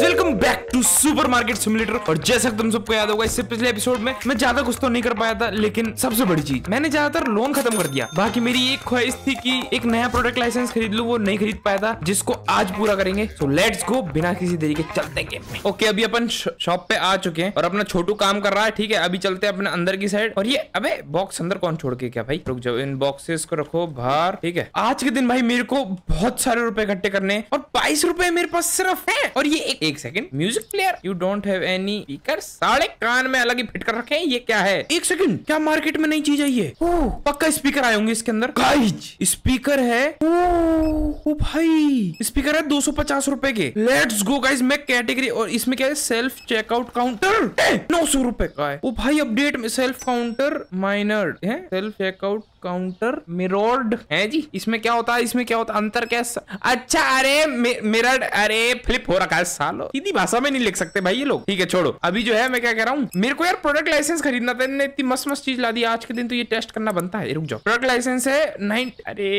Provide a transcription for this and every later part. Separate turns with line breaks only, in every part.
Guys
welcome back to supermarket simulator और जैसा तुम सबको याद होगा इससे पिछले एपिसोड में मैं ज्यादा कुछ तो नहीं कर पाया था लेकिन सबसे बड़ी चीज मैंने ज्यादातर लोन खत्म कर दिया बाकी मेरी एक ख्वाहिश थी कि एक नया प्रोडक्ट लाइसेंस खरीद लू वो नहीं खरीद पाया था जिसको आज पूरा करेंगे तो लेट्स गो बिना किसी तरीके चलते गेम में ओके अभी अपन शॉप पे आ चुके हैं और अपना छोटू काम कर रहा है ठीक है अभी चलते हैं अपने अंदर की साइड और ये अब बॉक्स अंदर कौन छोड़ के क्या भाई रुक जाओ इन बॉक्सेस को रखो बाहर ठीक है आज के दिन भाई मेरे को बहुत सारे रुपए इकट्ठे करने और बाईस रुपए मेरे पास सिर्फ है और ये एक एक second music player you don't have any speaker साले कान में अलग ही फिट कर रखे हैं ये क्या है एक सेकंड क्या मार्केट में नई चीज आई है ओ, पक्का स्पीकर आए होंगे इसके अंदर गाइस स्पीकर है ओ, ओ भाई स्पीकर है दो सौ पचास रूपए के लेट्स गो गाइज मैं कैटेगरी और इसमें क्या है सेल्फ चेकआउट काउंटर नौ सौ रूपए का है ओ भाई अपडेट में सेल्फ काउंटर माइनर है सेल्फ चेकआउट काउंटर मिरोड है जी इसमें क्या होता है इसमें क्या होता है अंतर कैसा अच्छा अरे मे, अरे फ्लिप हो रखा है सालो इतनी भाषा में नहीं लिख सकते भाई ये लोग ठीक है छोड़ो अभी जो है मैं क्या कह रहा हूँ मेरे को यार प्रोडक्ट लाइसेंस खरीदना था इतने इतनी मस्त मस्त चीज ला दी आज के दिन तो ये टेस्ट करना बनता है रुक जाओ प्रोडक्ट लाइसेंस है नाइन अरे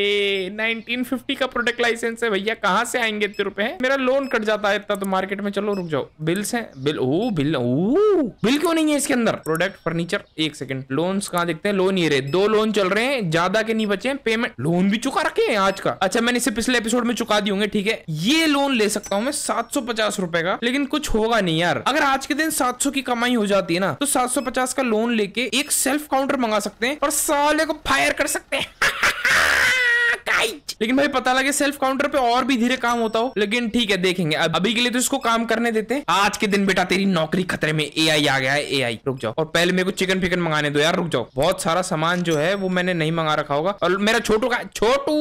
नाइनटीन का प्रोडक्ट लाइसेंस है भैया कहाँ से आएंगे इतने रुपए मेरा लोन कट जाता है इतना तो मार्केट में चलो रुक जाओ बिल्स है बिल ओ बिल ओ बिल क्यों नहीं है इसके अंदर प्रोडक्ट फर्नीचर एक सेकंड लोन्स कहाँ देखते हैं लोन ये रहे दो लोन चल रहे हैं हैं ज्यादा के नहीं बचे हैं पेमेंट लोन भी चुका रखे हैं आज का अच्छा मैंने इसे पिछले एपिसोड में चुका दी होंगे ठीक है ये लोन ले सकता हूँ मैं सात सौ पचास रुपए का लेकिन कुछ होगा नहीं यार अगर आज के दिन सात सौ की कमाई हो जाती है ना तो सात सौ पचास का लोन लेके एक सेल्फ काउंटर मंगा सकते हैं और साले को फायर कर सकते हैं राइट लेकिन भाई पता लगे सेल्फ काउंटर पे और भी धीरे काम होता हो लेकिन ठीक है देखेंगे अभी के लिए तो इसको काम करने देते हैं आज के दिन बेटा तेरी नौकरी खतरे में ए आई आ गया है ए आई रुक जाओ और पहले मेरे को चिकन फिकन मंगाने दो यार रुक जाओ बहुत सारा सामान जो है वो मैंने नहीं मंगा रखा होगा और मेरा छोटू का छोटू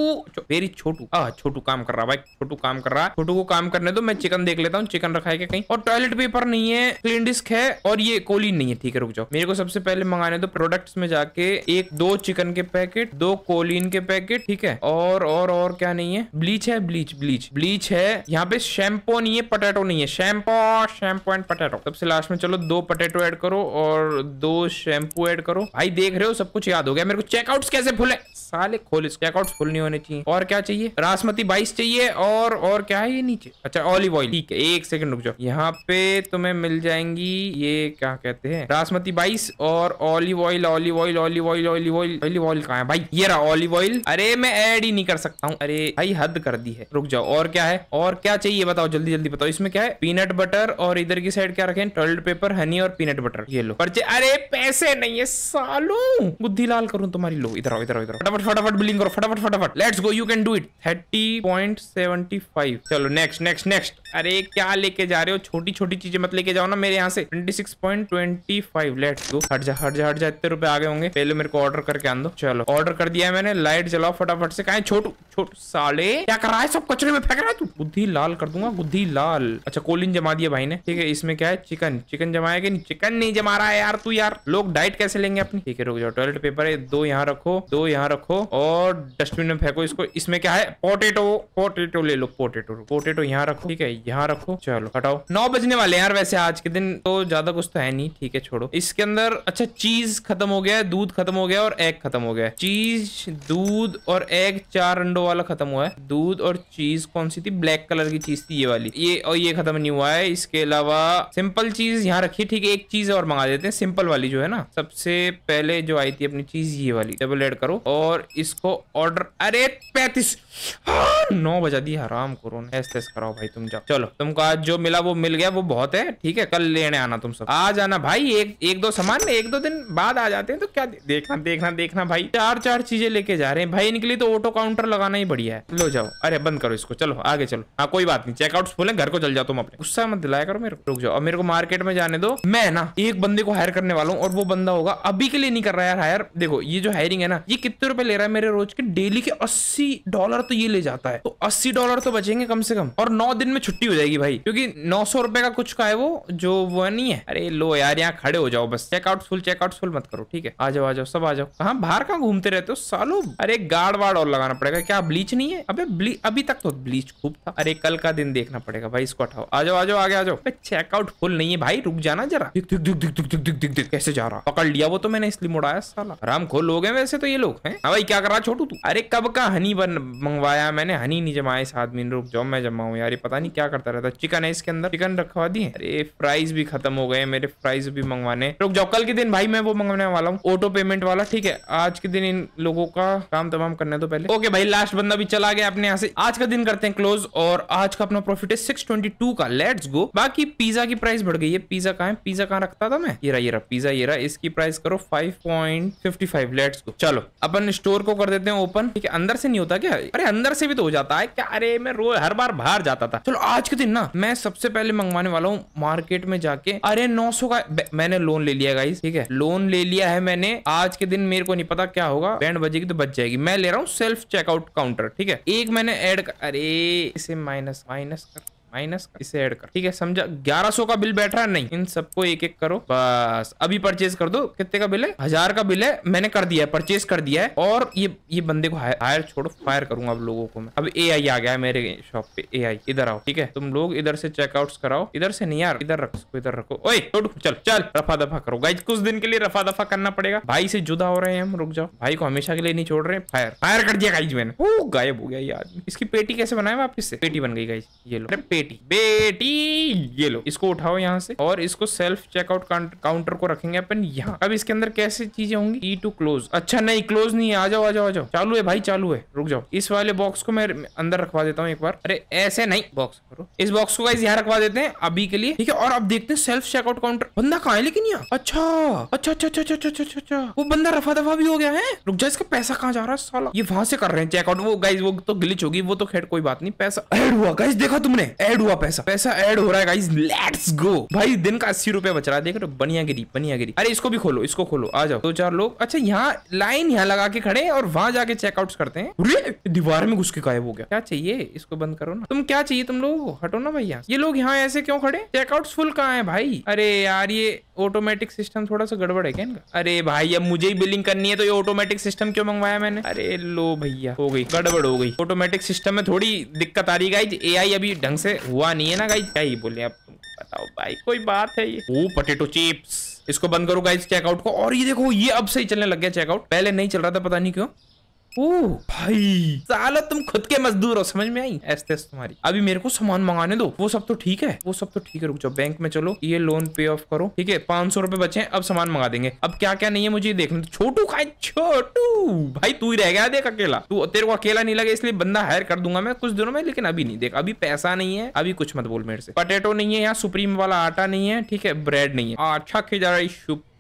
मेरी छोटू छोटू काम कर रहा भाई छोटू काम कर रहा है छोटू को काम करने दो मैं चिकन देख लेता हूँ चिकन रखा है कहीं और टॉयलेट पेपर नहीं है क्लीन डिस्क है और ये कोली नहीं है ठीक है रुक जाओ मेरे को सबसे पहले मंगाने दो प्रोडक्ट्स में जाके एक दो चिकन के पैकेट दो कोलिन के पैकेट ठीक है और और और और क्या नहीं है ब्लीच है ब्लीच ब्लीच ब्लीच है यहाँ पे शैम्पो नहीं है पटेटो नहीं है शैम्पो शैम्पो एंड पटेटो सबसे लास्ट में चलो दो पटेटो एड करो और दो शैम्पू एड करो भाई देख रहे हो सब कुछ याद हो गया मेरे को चेकआउट कैसे फुल है साले खोल चेकआउट फुल नहीं होने चाहिए और क्या चाहिए रासमती बाइस चाहिए और और क्या है ये नीचे अच्छा ऑलिव ऑयल ठीक है एक सेकंड रुक जाओ यहाँ पे तुम्हें मिल जाएंगी ये क्या कहते हैं रासमती बाइस और olive oil olive oil olive oil olive oil olive oil कहा है भाई ये रहा ऑलिव ऑयल अरे मैं एड ही नहीं नहीं कर सकता हूँ अरे भाई हद कर दी है रुक जाओ और क्या है और क्या चाहिए बताओ जल्दी जल्दी बताओ इसमें क्या है पीनट बटर और इधर की साइड क्या रखे टॉयलेट पेपर हनी और पीनट बटर ये लो पर्चे अरे पैसे नहीं है सालू बुद्धि लाल करूं तुम्हारी लो इधर आओ इधर आओ इधर फटाफट फटाफट बिलिंग करो फटाफट फटाफट let's go you can do it thirty point seventy five चलो नेक्स्ट नेक्स्ट नेक्स्ट अरे क्या लेके जा रहे हो छोटी छोटी चीजें मत लेके जाओ ना मेरे यहाँ से twenty six point twenty five let's go हट जा हट जा हट जा इतने रुपए आगे होंगे पहले मेरे को ऑर्डर करके आंदो दो चलो ऑर्डर कर दिया है मैंने लाइट जलाओ फटाफट से कहा छोटू छोटू साले क्या कर रहा है सब कचरे में फेंक रहा है तू बुद्धि लाल कर दूंगा बुद्धि लाल अच्छा कोलिन जमा दिया भाई ने ठीक है इसमें क्या है चिकन चिकन जमाया कि नहीं चिकन नहीं जमा रहा है यार तू यार लोग डाइट कैसे लेंगे अपनी ठीक है रुक जाओ टॉयलेट पेपर है दो यहाँ रखो दो यहाँ रखो और डस्टबिन में फेंको इसको इसमें क्या है पोटेटो पोटेटो ले लो पोटेटो पोटेटो यहाँ रखो ठीक है यहाँ रखो चलो हटाओ नौ बजने वाले यार वैसे आज के दिन तो ज्यादा कुछ तो है नहीं ठीक है छोड़ो इसके अंदर अच्छा चीज खत्म हो गया है दूध खत्म हो गया और एग खत्म हो गया है चीज दूध और एग चार अंडो वाला खत्म हुआ है दूध और चीज कौन सी थी ब्लैक कलर की चीज थी ये वाली ये और ये खत्म नहीं हुआ है इसके अलावा सिंपल चीज यहाँ रखिए ठीक है एक चीज और मंगा देते हैं सिंपल वाली जो है ना सबसे पहले जो आई थी अपनी चीज ये वाली डबल एड करो और इसको ऑर्डर अरे पैतीस हाँ, नौ बजा दी आराम करो ऐसे कराओ भाई तुम जाओ चलो तुमको आज जो मिला वो मिल गया वो बहुत है ठीक है कल लेने आना तुम सब आ जाना भाई एक एक दो सामान एक दो दिन बाद आ जाते हैं तो क्या देखना देखना देखना भाई चार चार चीजें लेके जा रहे हैं भाई इनके लिए तो ऑटो काउंटर लगाना ही बढ़िया है लो जाओ अरे बंद करो इसको चलो आगे चलो हाँ कोई बात नहीं चेकआउट बोले घर को चल जाओ तुम अपने गुस्सा मत दिलाया करो मेरे को रुक जाओ और मेरे को मार्केट में जाने दो मैं ना एक बंदे को हायर करने वाला हूँ और वो बंदा होगा अभी के लिए नहीं कर रहा यार हायर देखो ये जो हायरिंग है ना ये कितने रुपए ले रहा है मेरे रोज के डेली के अस्सी डॉलर तो ये ले जाता है तो अस्सी डॉलर तो बचेंगे कम से कम और नौ दिन में छुट्टी छुट्टी हो जाएगी भाई क्योंकि नौ सौ रुपए का कुछ का है वो जो वो नहीं है अरे लो यार यहाँ खड़े हो जाओ बस चेकआउट फुल चेकआउट फुल मत करो ठीक है आ जाओ आ जाओ सब आ जाओ कहा बाहर कहाँ घूमते रहते हो सालो अरे गार्ड वार्ड और लगाना पड़ेगा क्या ब्लीच नहीं है अबे अभी तक तो ब्लीच खूब था अरे कल का दिन देखना पड़ेगा भाई इसको उठाओ आ जाओ आ जाओ आगे आ जाओ चेकआउट फुल नहीं है भाई रुक जाना जरा कैसे जा रहा पकड़ लिया वो तो मैंने इसलिए मुड़ाया साला आराम खोल लोग वैसे तो ये लोग हैं हाँ भाई क्या कर रहा छोटू तू अरे कब का हनी बन मंगवाया मैंने हनी नहीं जमाया इस आदमी ने रुक जाओ मैं जमाऊ यार ये पता नहीं क्या करता रहता चिकन है इसके अंदर चिकन रखवा दिए अरे फ्राइज भी खत्म हो गए मेरे फ्राइज भी मंगवाने रुक जाओ कल के दिन भाई मैं वो मंगवाने वाला हूँ ऑटो पेमेंट वाला ठीक है आज के दिन इन लोगों का काम तमाम करने तो पहले ओके भाई लास्ट बंदा भी चला गया अपने यहाँ से आज का दिन करते हैं क्लोज और आज का अपना प्रॉफिट है सिक्स का लेट्स गो बाकी पिज्जा की प्राइस बढ़ गई है पिज्जा कहा है पिज्जा कहाँ रखता था मैं ये रहा ये रहा पिज्जा ये रहा इसकी प्राइस करो five point fifty five let's go चलो अपन स्टोर को कर देते हैं ओपन ठीक है अंदर से नहीं होता क्या अरे अंदर से भी तो हो जाता है क्या अरे मैं रोज हर बार बाहर जाता था चलो आज आज के दिन ना मैं सबसे पहले मंगवाने वाला हूँ मार्केट में जाके अरे 900 का मैंने लोन ले लिया गाइस ठीक है लोन ले लिया है मैंने आज के दिन मेरे को नहीं पता क्या होगा बैंड बजेगी तो बच जाएगी मैं ले रहा हूँ सेल्फ चेकआउट काउंटर ठीक है एक मैंने एड अरे इसे माइनस माइनस कर माइनस इसे ऐड कर ठीक है समझा सौ का बिल बैठ रहा है नहीं इन सबको एक एक करो बस अभी परचेज कर दो कितने का बिल है हजार का बिल है मैंने कर दिया है परचेज कर दिया है और ये ये बंदे को हायर छोड़ो फायर करूंगा अब लोगों को मैं अब ए आ गया है मेरे शॉप पे ए इधर आओ ठीक है तुम लोग इधर से चेकआउट कराओ इधर से नहीं यार इधर रखो इधर रखो ओए चल चल रफा दफा करो गाइज कुछ दिन के लिए रफा दफा करना पड़ेगा भाई से जुदा हो रहे हैं हम रुक जाओ भाई को हमेशा के लिए नहीं छोड़ रहे फायर फायर कर दिया गाइज मैंने गायब हो गया यार आदमी इसकी पेटी कैसे बनाया वापिस से पेटी बन गई गाइज ये लो बेटी बेटी ये लो इसको उठाओ यहाँ से और इसको सेल्फ चेकआउट काउंटर को रखेंगे अपन यहाँ अब इसके अंदर कैसे चीजें होंगी ई टू क्लोज अच्छा नहीं क्लोज नहीं आ जाओ आ जाओ आ जाओ चालू है भाई चालू है रुक जाओ इस वाले बॉक्स को मैं अंदर रखवा देता हूँ एक बार अरे ऐसे नहीं बॉक्स करो इस बॉक्स को यहाँ रखवा देते हैं अभी के लिए ठीक है और अब देखते हैं सेल्फ चेकआउट काउंटर बंदा कहा है लेकिन यहाँ अच्छा अच्छा अच्छा अच्छा अच्छा अच्छा अच्छा, अच्छा। वो बंदा रफा दफा भी हो गया है रुक जाओ इसका पैसा कहाँ जा रहा है साला ये वहां से कर रहे हैं चेकआउट वो गाइज वो तो गिलिच होगी वो तो खैर कोई बात नहीं पैसा ऐड हुआ गाइज देखा तुमने ऐड हुआ पैसा पैसा ऐड हो रहा है गाइस लेट्स गो भाई दिन का अस्सी रुपया बच रहा है देख रहे बनिया गिरी बनिया गिरी अरे इसको भी खोलो इसको खोलो आ जाओ दो तो चार लोग अच्छा यहाँ लाइन यहाँ लगा के खड़े और वहाँ जाके चेकआउट करते हैं दीवार में घुस के गायब हो गया क्या चाहिए इसको बंद करो ना तुम क्या चाहिए तुम लोग हटो ना भाई ये लोग यहाँ ऐसे क्यों खड़े चेकआउट फुल कहाँ है भाई अरे यार ये ऑटोमेटिक सिस्टम थोड़ा सा गड़बड़ है क्या इनका अरे भाई अब मुझे ही बिलिंग करनी है तो ये ऑटोमेटिक सिस्टम क्यों मंगवाया मैंने अरे लो भैया हो गई गड़बड़ हो गई ऑटोमेटिक सिस्टम में थोड़ी दिक्कत आ रही गाई ए अभी ढंग से हुआ नहीं है ना गाई क्या ही बोले आप बताओ भाई कोई बात है ये ओ पटेटो चिप्स इसको बंद करो गाइज चेकआउट को और ये देखो ये अब से ही चलने लग गया चेकआउट पहले नहीं चल रहा था पता नहीं क्यों ओह भाई साला तुम खुद के मजदूर हो समझ में आई ऐसे तुम्हारी अभी मेरे को सामान मंगाने दो वो सब तो ठीक है वो सब तो ठीक है रुक जाओ बैंक में चलो ये लोन पे ऑफ करो ठीक है पांच सौ रुपए बचे अब सामान मंगा देंगे अब क्या क्या नहीं है मुझे देखने छोटू खाए छोटू भाई तू ही रह गया देख अकेला तू तेरे को अकेला नहीं लगे इसलिए बंदा हायर कर दूंगा मैं कुछ दिनों में लेकिन अभी नहीं देख अभी पैसा नहीं है अभी कुछ मत बोल मेरे से पटेटो नहीं है यहाँ सुप्रीम वाला आटा नहीं है ठीक है ब्रेड नहीं है अच्छा जा रही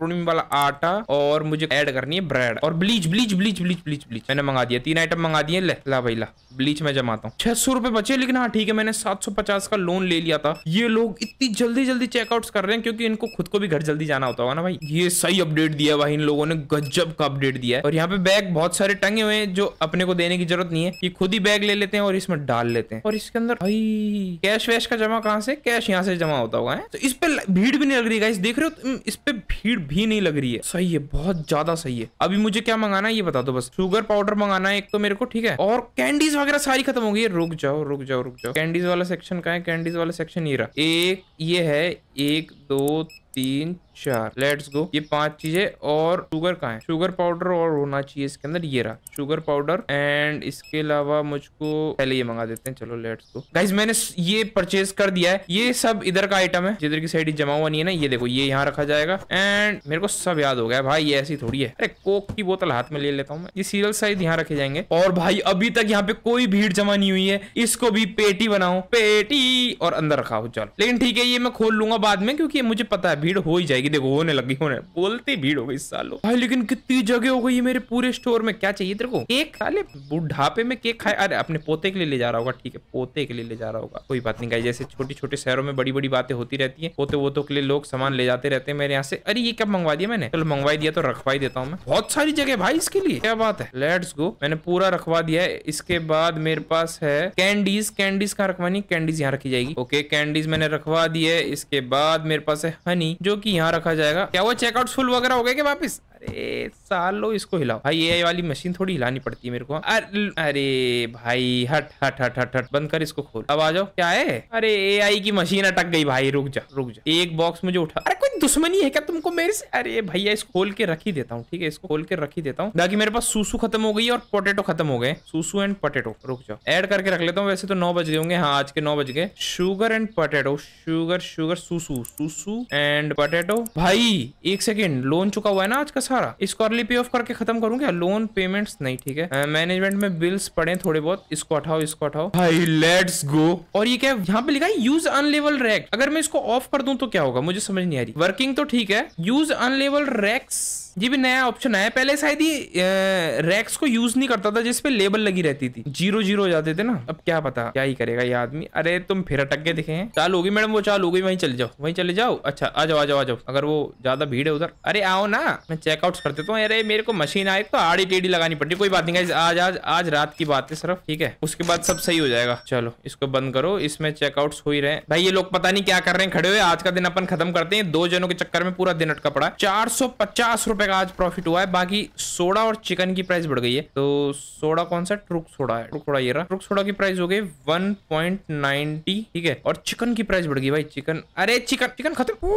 प्रोटीन वाला आटा और मुझे ऐड करनी है ब्रेड और bleach bleach bleach bleach bleach bleach मैंने मंगा दिया तीन आइटम मंगा दिए ले ला भाई ला ब्लीच मैं जमाता हूँ छह सौ रुपए बचे लेकिन हाँ ठीक है मैंने सात सौ पचास का लोन ले लिया था ये लोग इतनी जल्दी जल्दी चेकआउट कर रहे हैं क्योंकि इनको खुद को भी घर जल्दी जाना होता होगा ना भाई ये सही अपडेट दिया भाई इन लोगों ने गजब का अपडेट दिया है और यहाँ पे बैग बहुत सारे टंगे हुए हैं जो अपने को देने की जरूरत नहीं है ये खुद ही बैग ले लेते हैं और इसमें डाल लेते हैं और इसके अंदर भाई कैश वैश का जमा कहाँ से कैश यहाँ से जमा होता होगा तो इस पर भीड़ भी नहीं लग रही गाइस देख रहे हो इस पे भीड़ भी नहीं लग रही है सही है बहुत ज्यादा सही है अभी मुझे क्या मंगाना है ये बता दो बस शुगर पाउडर मंगाना है एक तो मेरे को ठीक है और कैंडीज वगैरह सारी खत्म हो गई है रुक जाओ रुक जाओ रुक जाओ कैंडीज वाला सेक्शन का है कैंडीज वाला सेक्शन ये रहा एक ये है एक दो तीन चार लेट्स गो ये पांच चीजें और शुगर कहा है शुगर पाउडर और होना चाहिए इसके अंदर ये रहा शुगर पाउडर एंड इसके अलावा मुझको पहले ये मंगा देते हैं चलो लेट्स गो गाइज मैंने ये परचेज कर दिया है ये सब इधर का आइटम है जिधर की साइड जमा हुआ नहीं है ना ये देखो ये यहाँ रखा जाएगा एंड मेरे को सब याद हो गया भाई ये ऐसी थोड़ी है अरे कोक की बोतल हाथ में ले लेता हूँ मैं ये सीरियल साइज यहाँ रखे जाएंगे और भाई अभी तक यहाँ पे कोई भीड़ जमा नहीं हुई है इसको भी पेटी बनाओ पेटी और अंदर रखा हो चल लेकिन ठीक है ये मैं खोल लूंगा बाद में क्योंकि मुझे पता है भीड़ हो ही जाएगी देखो होने लगी होने बोलती भीड़ हो गई सालों भाई लेकिन कितनी जगह हो गई मेरे पूरे स्टोर में क्या चाहिए तेरे को केक बुढ़ापे में केक खाए अरे अपने पोते के लिए ले जा रहा होगा ठीक है पोते के लिए ले जा रहा होगा कोई बात नहीं गाई जैसे छोटे छोटे शहरों में बड़ी बड़ी बातें होती रहती है पोते वोतों के लिए लोग सामान ले जाते रहते हैं मेरे यहाँ से अरे ये कब मंगवा दिया मैंने चलो मंगवाई दिया तो रखवा ही देता हूँ मैं बहुत सारी जगह भाई इसके लिए क्या बात है लेट्स गो मैंने पूरा रखवा दिया है इसके बाद मेरे पास है कैंडीज कैंडीज कहाँ रखवानी कैंडीज यहाँ रखी जाएगी ओके कैंडीज मैंने रखवा दी है इसके बाद मेरे पास है हनी जो कि यहाँ रखा जाएगा क्या वो चेकआउट फुल वगैरह हो गए क्या वापस अरे सालो इसको हिलाओ भाई ये वाली मशीन थोड़ी हिलानी पड़ती है मेरे को अरे अरे भाई हट हट हट हट हट बंद कर इसको खोल अब आ जाओ क्या है अरे आई की मशीन अटक गई भाई रुक जा रुक जा एक बॉक्स मुझे उठा अरे कोई दुश्मनी है क्या तुमको मेरे से अरे भैया इसको खोल के रख ही देता हूँ ठीक है इसको खोल के रख ही देता हूँ बाकी मेरे पास सूसू खत्म हो गई और पोटेटो खत्म हो गए सूसू एंड पोटेटो रुक जाओ एड करके रख लेता हूँ वैसे तो नौ बज गए होंगे हाँ आज के नौ बज गए sugar and potato sugar sugar सूसू सूसू एंड पोटेटो भाई एक सेकेंड लोन चुका हुआ है ना आज का सारा इसको अर्ली पे ऑफ करके खत्म करूँ क्या लोन पेमेंट्स नहीं ठीक है मैनेजमेंट में बिल्स पड़े थोड़े बहुत इसको उठाओ इसको उठाओ भाई लेट्स गो और ये क्या यहाँ पे लिखा है यूज अनलेवल रैक अगर मैं इसको ऑफ कर दू तो क्या होगा मुझे समझ नहीं आ रही वर्किंग तो ठीक है यूज अनलेवल रैक्स ये भी नया ऑप्शन आया पहले शायद ही रैक्स को यूज नहीं करता था जिसपे लेबल लगी रहती थी जीरो जीरो हो जाते थे ना अब क्या पता क्या ही करेगा ये आदमी अरे तुम फिर अटक गए दिखे चाल होगी मैडम वो चाल होगी वही चले जाओ वही चले जाओ अच्छा आ जाओ आ जाओ आ जाओ अगर वो ज्यादा भीड़ है उधर अरे आओ ना मैं चेकआउट कर देता हूँ अरे मेरे को मशीन आए तो आड़ी टेढ़ी लगानी पड़ती कोई बात नहीं आज आज आज रात की बात है सिर्फ ठीक है उसके बाद सब सही हो जाएगा चलो इसको बंद करो इसमें चेकआउट हो ही रहे भाई ये लोग पता नहीं क्या कर रहे हैं खड़े हुए आज का दिन अपन खत्म करते हैं दो जनों के चक्कर में पूरा दिन अटका पड़ा चार सौ पचास रुपए रुपए का आज प्रॉफिट हुआ है बाकी सोडा और चिकन की प्राइस बढ़ गई है तो सोडा कौन सा ट्रुक सोडा है ट्रुक सोडा ये रहा ट्रुक सोडा की प्राइस हो गई वन ठीक है और चिकन की प्राइस बढ़ गई भाई चिकन अरे चिकन चिकन खत्म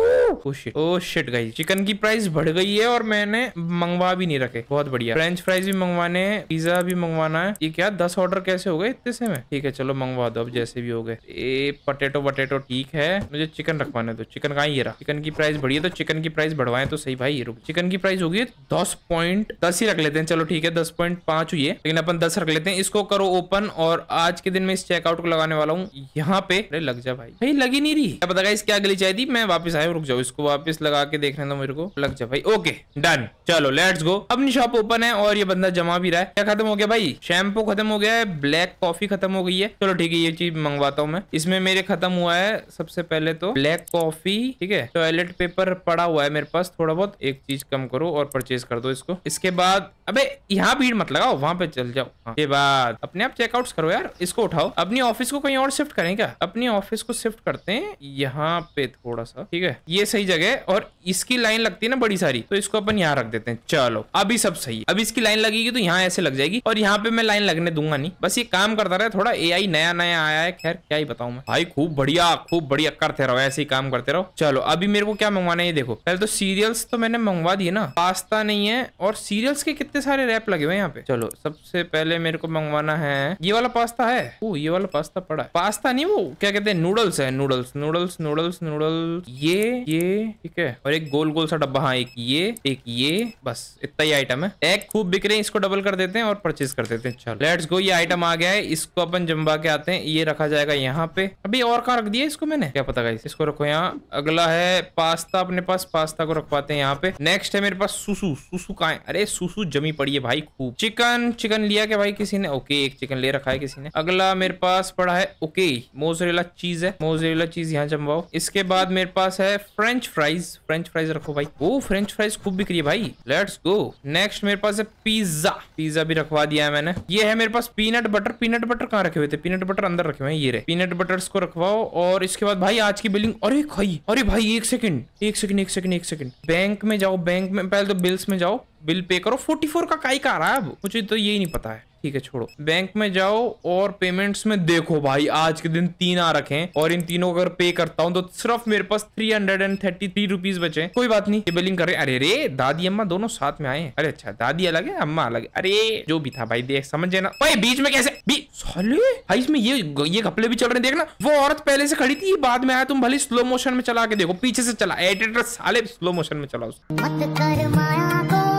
ओ शिट गई चिकन की प्राइस बढ़ गई है और मैंने मंगवा भी नहीं रखे बहुत बढ़िया फ्रेंच फ्राइज भी मंगवाने पिज्जा भी मंगवाना है ये क्या दस ऑर्डर कैसे हो गए इतने से में ठीक है चलो मंगवा दो अब जैसे भी हो गए ए पटेटो वटेटो ठीक है मुझे चिकन रखवाने दो चिकन कहा रहा चिकन की प्राइस बढ़ी है तो चिकन की प्राइस बढ़वाए तो सही भाई रुक चिकन की प्राइस प्राइस होगी दस पॉइंट दस ही रख लेते हैं चलो ठीक है दस पॉइंट पांच हुई है लेकिन अपन दस रख लेते हैं इसको करो ओपन और आज के दिन में इस चेकआउट को लगाने वाला हूँ यहाँ पे अरे लग जा भाई भाई लगी नहीं रही क्या पता इसकी अगली चाहिए थी मैं वापस आया रुक जाओ इसको वापस लगा के रहे दो मेरे को लग जा भाई ओके डन चलो लेट्स गो अपनी शॉप ओपन है और ये बंदा जमा भी रहा है क्या खत्म हो गया भाई शैम्पू खत्म हो गया है ब्लैक कॉफी खत्म हो गई है चलो ठीक है ये चीज मंगवाता हूँ मैं इसमें मेरे खत्म हुआ है सबसे पहले तो ब्लैक कॉफी ठीक है टॉयलेट पेपर पड़ा हुआ है मेरे पास थोड़ा बहुत एक चीज कम करो करो और परचेज कर दो इसको इसके बाद अबे यहाँ भीड़ मत लगाओ वहां पे चल जाओ हाँ। ये बात अपने आप चेकआउट करो यार इसको उठाओ अपनी ऑफिस को कहीं और शिफ्ट करें क्या अपनी ऑफिस को शिफ्ट करते हैं यहाँ पे थोड़ा सा ठीक है ये सही जगह और इसकी लाइन लगती है ना बड़ी सारी तो इसको अपन यहाँ रख देते हैं चलो अभी सब सही है अब इसकी लाइन लगेगी तो यहाँ ऐसे लग जाएगी और यहाँ पे मैं लाइन लगने दूंगा नहीं बस ये काम करता रहे थोड़ा ए नया नया आया है खैर क्या ही बताऊ मैं भाई खूब बढ़िया खूब बढ़िया करते रहो ऐसे ही काम करते रहो चलो अभी मेरे को क्या मंगवाना है ये देखो पहले तो सीरियल्स तो मैंने मंगवा दिए ना पास्ता नहीं है और सीरियल्स के कितने सारे रैप लगे हुए यहाँ पे चलो सबसे पहले मेरे को मंगवाना है ये वाला पास्ता है ओ ये वाला पास्ता पड़ा है पास्ता नहीं वो क्या कहते हैं नूडल्स है नूडल्स नूडल्स नूडल्स नूडल्स ये ये ठीक है और एक गोल गोल सा डब्बा हाँ एक ये एक ये बस इतना ही आइटम है एग खूब बिक रहे हैं इसको डबल कर देते हैं और परचेज कर देते हैं चलो लेट्स गो ये आइटम आ गया है इसको अपन जम्बा के आते हैं ये रखा जाएगा यहाँ पे अभी और कहा रख दिया इसको मैंने क्या पता इसको रखो यहाँ अगला है पास्ता अपने पास पास्ता को रख पाते हैं यहाँ पे नेक्स्ट है मेरे पास पास सुसु सुसु कहा है अरे सुसु जमी पड़ी है भाई खूब चिकन चिकन लिया क्या भाई किसी ने ओके एक चिकन ले रखा है किसी ने अगला मेरे पास पड़ा है ओके मोजरेला चीज है मोजरेला चीज यहाँ जमवाओ इसके बाद मेरे पास है फ्रेंच फ्राइज फ्रेंच फ्राइज रखो भाई वो फ्रेंच फ्राइज खूब बिक्री है भाई लेट्स गो नेक्स्ट मेरे पास है पिज्जा पिज्जा भी रखवा दिया है मैंने ये है मेरे पास पीनट बटर पीनट बटर कहाँ रखे हुए थे पीनट बटर अंदर रखे हुए हैं ये रहे पीनट बटर्स को रखवाओ और इसके बाद भाई आज की बिल्डिंग अरे खाई अरे भाई एक सेकंड एक सेकंड एक सेकंड एक सेकंड बैंक में जाओ बैंक में पहले तो बिल्स में जाओ बिल पे करो 44 का काई का आ रहा है अब मुझे तो यही नहीं पता है ठीक है छोड़ो बैंक में जाओ और पेमेंट्स में देखो भाई आज के दिन तीन आ रखे और इन तीनों अगर पे करता हूँ तो सिर्फ मेरे पास three hundred and thirty three rupees बचे कोई बात नहीं बिलिंग कर रहे अरे रे दादी अम्मा दोनों साथ में आए हैं अरे अच्छा दादी अलग है अम्मा अलग है अरे जो भी था भाई देख समझे ना भाई बीच में कैसे बी भाई इसमें ये ये कपड़े भी चल रहे हैं देखना वो औरत पहले से खड़ी थी बाद में आया तुम भले स्लो मोशन में चला के देखो पीछे से चला एडिटर साले स्लो मोशन में चला उसको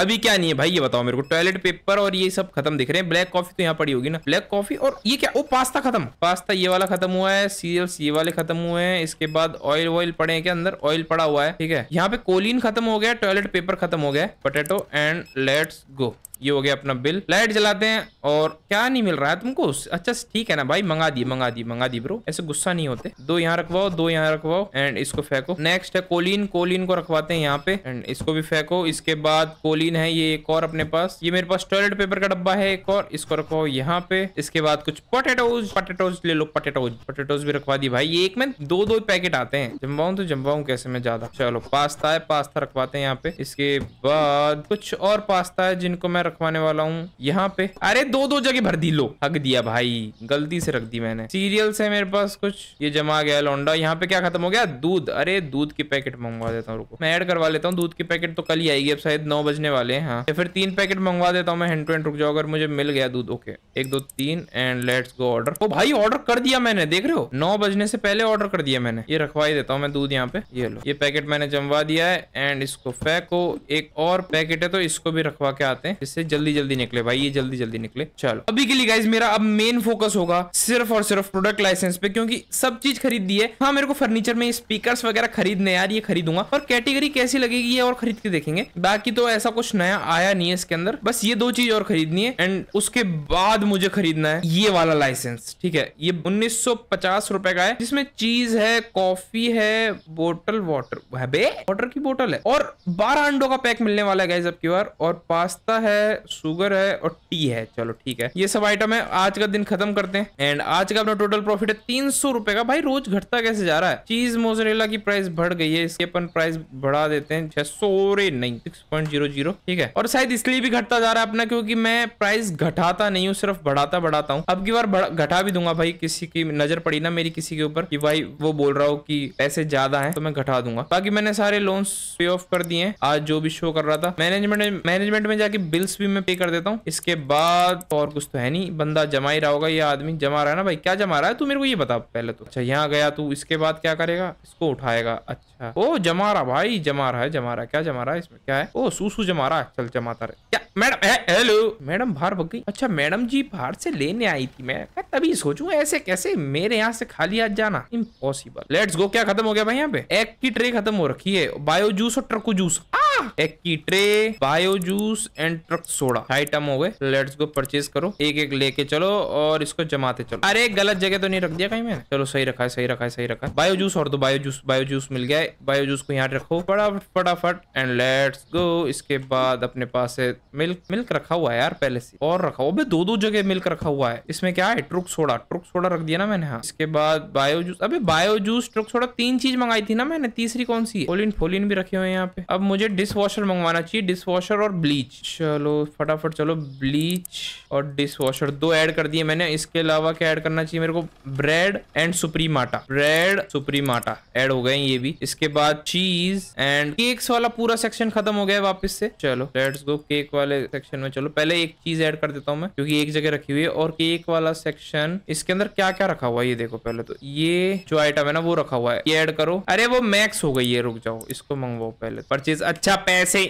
अभी क्या नहीं है भाई ये बताओ मेरे को टॉयलेट पेपर और ये सब खत्म दिख रहे हैं ब्लैक कॉफी तो यहाँ पड़ी होगी ना ब्लैक कॉफी और ये क्या वो पास्ता खत्म पास्ता ये वाला खत्म हुआ है सीरियल्स ये वाले खत्म हुए हैं इसके बाद ऑयल ऑयल पड़े हैं क्या अंदर ऑयल पड़ा हुआ है ठीक है यहाँ पे कोलिन खत्म हो गया टॉयलेट पेपर खत्म हो गया पोटेटो एंड लेट्स गो ये हो गया अपना बिल लाइट जलाते हैं और क्या नहीं मिल रहा है तुमको अच्छा ठीक है ना भाई मंगा दी मंगा दी मंगा दी ब्रो ऐसे गुस्सा नहीं होते दो यहाँ रखवाओ दो यहाँ रखवाओ एंड इसको फेंको नेक्स्ट है कोलिन कोलिन को रखवाते हैं यहाँ पे एंड इसको भी फेंको इसके बाद कोलिन है ये एक और अपने पास ये मेरे पास टॉयलेट पेपर का डब्बा है एक और इसको रखवाओ यहाँ पे इसके बाद कुछ पोटेटोज पटेटोज ले लो पटेटोज पटेटोज भी रखवा दी भाई एक में दो दो पैकेट आते हैं जमवाऊँ तो जमवाऊँ कैसे में ज्यादा चलो पास्ता है पास्ता रखवाते हैं यहाँ पे इसके बाद कुछ और पास्ता है जिनको मैं रखवाने वाला हूँ यहाँ पे अरे दो दो जगह भर दी लो हक दिया भाई गलती से रख दी मैंने सीरियल से मेरे पास कुछ ये जमा गया लौंडा यहाँ पे क्या खत्म हो गया दूध अरे दूध की पैकेट मंगवा देता हूँ रुको मैं ऐड करवा लेता हूँ दूध की पैकेट तो कल ही आएगी अब शायद नौ बजने वाले हैं हाँ। या फिर तीन पैकेट मंगवा देता हूँ मैं हेंड टू हेंड रुक जाओ अगर मुझे मिल गया दूध ओके एक दो तीन एंड लेट्स गो ऑर्डर ओ भाई ऑर्डर कर दिया मैंने देख रहे हो नौ बजने से पहले ऑर्डर कर दिया मैंने ये रखवा ही देता हूँ मैं दूध यहाँ पे ये लो ये पैकेट मैंने जमवा दिया है एंड इसको फेंको एक और पैकेट है तो इसको भी रखवा के आते हैं जिससे से जल्दी जल्दी निकले भाई ये जल्दी जल्दी निकले चलो अभी के लिए गाइज मेरा अब मेन फोकस होगा सिर्फ और सिर्फ प्रोडक्ट लाइसेंस पे क्योंकि सब चीज खरीद दी है हाँ मेरे को फर्नीचर में स्पीकर वगैरह खरीदने यार ये खरीदूंगा और कैटेगरी कैसी लगेगी ये और खरीद के देखेंगे बाकी तो ऐसा कुछ नया आया नहीं है इसके अंदर बस ये दो चीज और खरीदनी है एंड उसके बाद मुझे खरीदना है ये वाला लाइसेंस ठीक है ये उन्नीस रुपए का है जिसमें चीज है कॉफी है बोटल वाटर बे वाटर की बोटल है और 12 अंडों का पैक मिलने वाला है गाइज अब की बार और पास्ता है है शुगर है और टी है चलो ठीक है ये सब आइटम है आज का दिन खत्म करते हैं एंड आज का अपना टोटल प्रॉफिट है तीन सौ का भाई रोज घटता कैसे जा रहा है चीज मोजरेला की प्राइस बढ़ गई है इसके अपन प्राइस बढ़ा देते हैं छह सौ नहीं सिक्स ठीक है और शायद इसलिए भी घटता जा रहा है अपना क्योंकि मैं प्राइस घटाता नहीं हूँ सिर्फ बढ़ाता बढ़ाता हूँ अब की बार घटा भी दूंगा भाई किसी की नजर पड़ी ना मेरी किसी के ऊपर कि भाई वो बोल रहा हो कि पैसे ज्यादा है तो मैं घटा दूंगा बाकी मैंने सारे लोन्स पे ऑफ कर दिए आज जो भी शो कर रहा था मैनेजमेंट मैनेजमेंट में जाके बिल्स भी मैं पे कर देता हूँ इसके बाद और कुछ तो है नहीं बंदा जमा ही रहा होगा ये आदमी जमा रहा है ना भाई क्या जमा रहा है तू मेरे को ये बता पहले तो अच्छा यहाँ गया तू इसके बाद क्या करेगा इसको उठाएगा अच्छा ओ जमा रहा भाई जमा रहा है जमा रहा है क्या जमा रहा है इसमें क्या है ओ सूसू जमा रहा है चल जमाता रहे क्या मैडम हेलो मैडम बाहर भग गई अच्छा मैडम जी बाहर से लेने आई थी मैं तभी सोचू ऐसे कैसे मेरे यहाँ से खाली हाथ जाना इम्पॉसिबल लेट्स गो क्या खत्म हो गया भाई यहाँ पे एग की ट्रे खत्म हो रखी है बायो जूस और ट्रको जूस आ एक की tray bio juice and truck soda item हो गए लेट्स गो परचेज करो एक एक लेके चलो और इसको जमाते चलो अरे गलत जगह तो नहीं रख दिया कहीं मैंने चलो सही रखा है सही रखा है सही रखा है बायो जूस और दो बायो जूस बायो जूस मिल गया है बायो जूस को यहाँ रखो फटाफट फटाफट एंड लेट्स गो इसके बाद अपने पास है मिल्क मिल्क रखा हुआ है यार पहले से और रखा हुआ दो दो जगह मिल्क रखा हुआ है इसमें क्या है ट्रुक सोडा ट्रुक सोडा रख दिया ना मैंने हाँ इसके बाद बायो जूस अबे बायो जूस ट्रुक सोडा तीन चीज मंगाई थी ना मैंने तीसरी कौन सी फोलिन फोलिन भी रखे हुए हैं यहाँ पे अब मुझे डिस डिश वॉशर मंगवाना चाहिए डिश वॉशर और ब्लीच चलो फटाफट चलो ब्लीच और डिश वॉशर दो ऐड कर दिए मैंने इसके अलावा क्या ऐड करना चाहिए मेरे को ब्रेड एंड सुप्रीम आटा ब्रेड सुप्रीम आटा ऐड हो गए ये भी इसके बाद चीज एंड केक्स वाला पूरा सेक्शन खत्म हो गया है वापस से चलो लेट्स गो केक वाले सेक्शन में चलो पहले एक चीज ऐड कर देता हूँ मैं क्योंकि एक जगह रखी हुई है और केक वाला सेक्शन इसके अंदर क्या क्या रखा हुआ है ये देखो पहले तो ये जो आइटम है ना वो रखा हुआ है ये ऐड करो अरे वो मैक्स हो गई है रुक जाओ इसको मंगवाओ पहले परचेज अच्छा पैसे